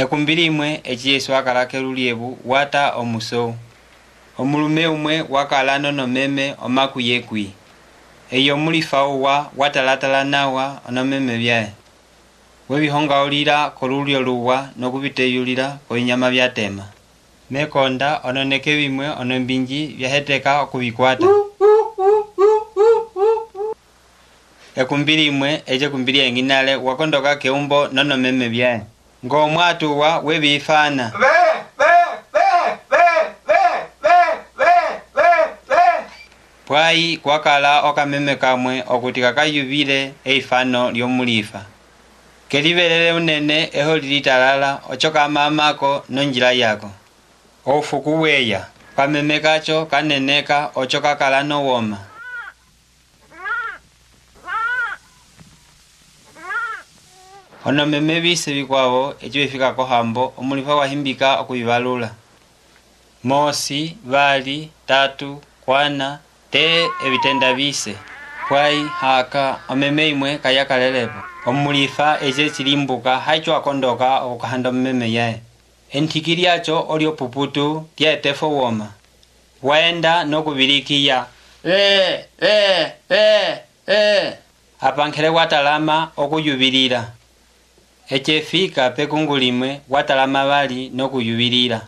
ekumbi limue eci yesu a kala keluliebu wata omuso omulume umue wa kala nonomeme omakuyekui eye omulifa uwa wa talatala nawa onomeme biaye wevihongaulila kolulio luwa noku viteyulila kovinyama vya tema mekonda ononeke vimue onombinji viaheteka oku vikuata ekumbi limue eci ekumbi liengi nale wa kondoka keumbo nonomeme biaye ngo mwatuwa webifana pwayi kwakala okameme kamwe okuti kakayubile eifano lyomulifa kelivelele unene eho lili talala oco kamamako nonjila yako oufuku weya kameme kaco kaneneka oco kakala nowoma onomeme vise vikwavo eci vefika kohambo omulifa wahimbika okuvivalula mosi vali tatu kwana te evitenda vise pwai haka omeme imwe kayakalelepo omulifa eci eci limbuka haco akondoka okukahanda omememe yaye entiki liaco olio puputu lia etefo woma waenda nokuvilikiya eh, eh, eh, apankhele wa talama okuyuvilila efika pekungu limwe wa talama vali nokuyuvilila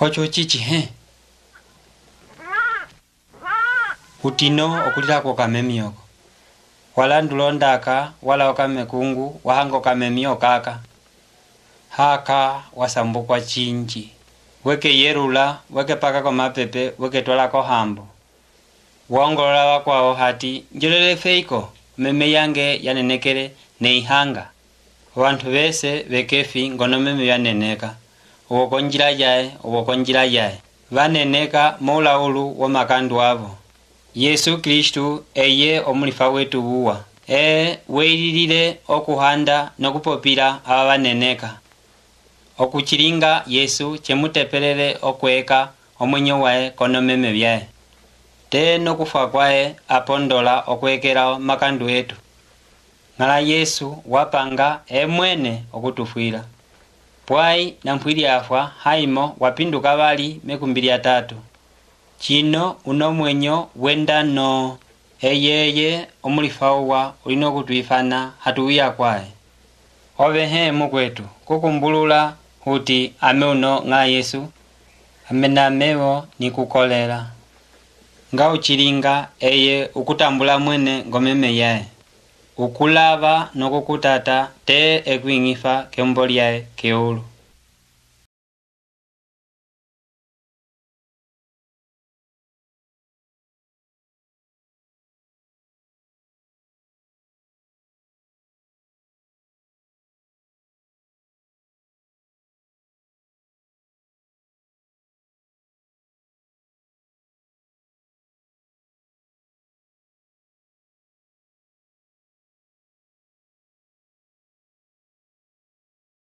oco ocici-hẽ utino okulilako okamemi oko walandula ondaka wala okame kungu hanga okamemi okaka haka wasambukwa cinji wekeyelula wekepaka komapepe weketwala kohambo waongolola wakwavo hati njolele feiko meme yange yanenekele neihanga vanhu vese vekefi ngono meme yaneneka ovo konjila yaye ovo konjila yaye vaneneka moulaulu womakandu avo yesu kristu eye omulifa wetu vuwa ee weililile okuhanda nokupopila ava vaneneka okucilinga yesu chemutepelele okueka omwenyo wae konomeme vyae te nokufa kwaye apondola okwekela makandu etu ñala yesu wapanga emwene okutufuila pwayi namphwili afua haimo wapinduka vali mekumbi lyatatu cino unomwenyo wendano eyeye omulifa uwa ulina okutwifana hatu wiya kwaye ovehẽ mukwetu kukumbulula uti ame uno ñala yesu ame namevo nikukolela nga ocilinga eye okutambula mwene ngomeme yaye okulava nokukutata te ekwiñgifa kembo lyaye keulu